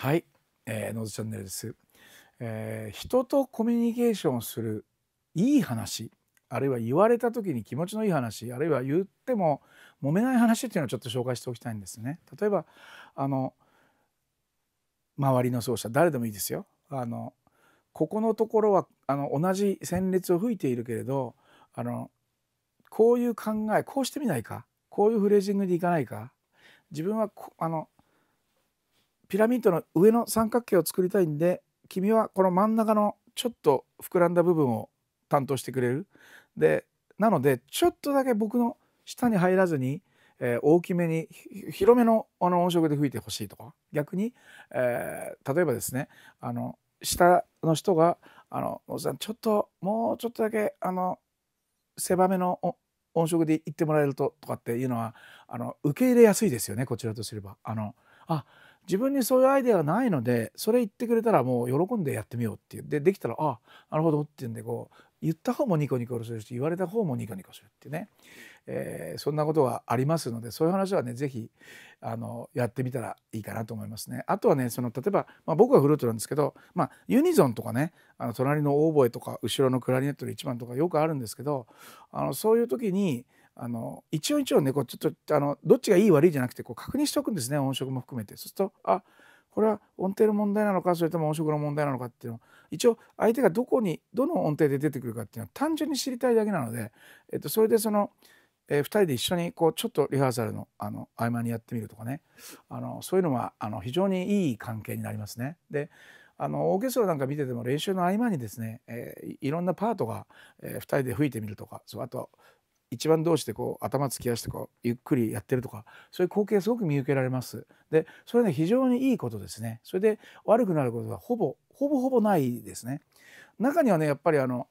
はい、えー、ノーズチャンネルです、えー、人とコミュニケーションするいい話あるいは言われた時に気持ちのいい話あるいは言っても揉めない話っていうのをちょっと紹介しておきたいんですね。例えばあの周りの奏者誰でもいいですよ。あのここのところはあの同じ旋律を吹いているけれどあのこういう考えこうしてみないかこういうフレージングでいかないか自分はあのピラミッドの上の三角形を作りたいんで君はこの真ん中のちょっと膨らんだ部分を担当してくれるでなのでちょっとだけ僕の下に入らずに、えー、大きめに広めのあの音色で吹いてほしいとか逆に、えー、例えばですねあの下の人が「あのおさんちょっともうちょっとだけあの狭めの音色で言ってもらえると」とかっていうのはあの受け入れやすいですよねこちらとすれば。あのあ自分にそういうアイデアがないのでそれ言ってくれたらもう喜んでやってみようっていうでできたら「あなるほど」って言うんでこう言った方もニコニコするし言われた方もニコニコするっていうね、えー、そんなことがありますのでそういう話はね是非あのやってみたらいいかなと思いますね。あとはねその例えば、まあ、僕はフルートなんですけど、まあ、ユニゾンとかねあの隣のオーボエとか後ろのクラリネットで1番とかよくあるんですけどあのそういう時に「あの一音一音ねこうちょっとあのどっちがいい悪いじゃなくてこう確認しておくんですね音色も含めてそうするとあこれは音程の問題なのかそれとも音色の問題なのかっていうのを一応相手がどこにどの音程で出てくるかっていうのは単純に知りたいだけなので、えっと、それでその、えー、2人で一緒にこうちょっとリハーサルのあの合間にやってみるとかねあのそういうのはあの非常にいい関係になりますね。であのオーケストラなんか見てても練習の合間にですね、えー、いろんなパートが、えー、2人で吹いてみるとかそうあと一番同士でこう頭突き合わせてこうゆっくりやってるとかそういう光景すごく見受けられます。でそれね非常にいいことですね。それで悪くなることはほぼほぼほぼないですね。中にはねやっぱりあの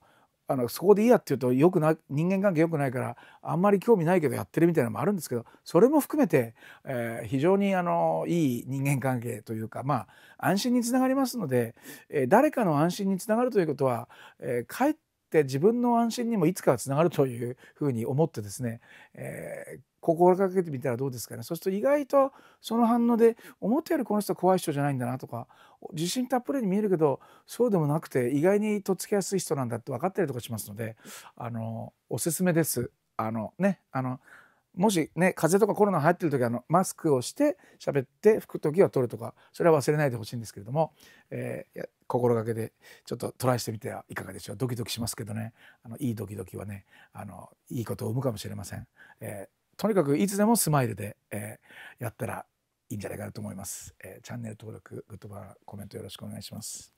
あのそこでいいやっていうとよくな人間関係良くないからあんまり興味ないけどやってるみたいなのもあるんですけどそれも含めて、えー、非常にあのいい人間関係というかまあ安心につながりますので、えー、誰かの安心につながるということは、えー、かえってって自分の安心にもいつかはつながるというふうに思ってですね、えー、心がけてみたらどうですかねそうすると意外とその反応で思ったよりこの人怖い人じゃないんだなとか自信たっぷりに見えるけどそうでもなくて意外にとっつきやすい人なんだって分かったりとかしますのであのおすすめです。あのねあのもしね風邪とかコロナ入ってる時はあのマスクをして喋って拭く時は取るとかそれは忘れないでほしいんですけれども、えー、心がけでちょっとトライしてみてはいかがでしょうドキドキしますけどねあのいいドキドキはねあのいいことを生むかもしれません、えー、とにかくいつでもスマイルで、えー、やったらいいんじゃないかなと思います、えチャンネル登録グッドタンコメントよろしくお願いします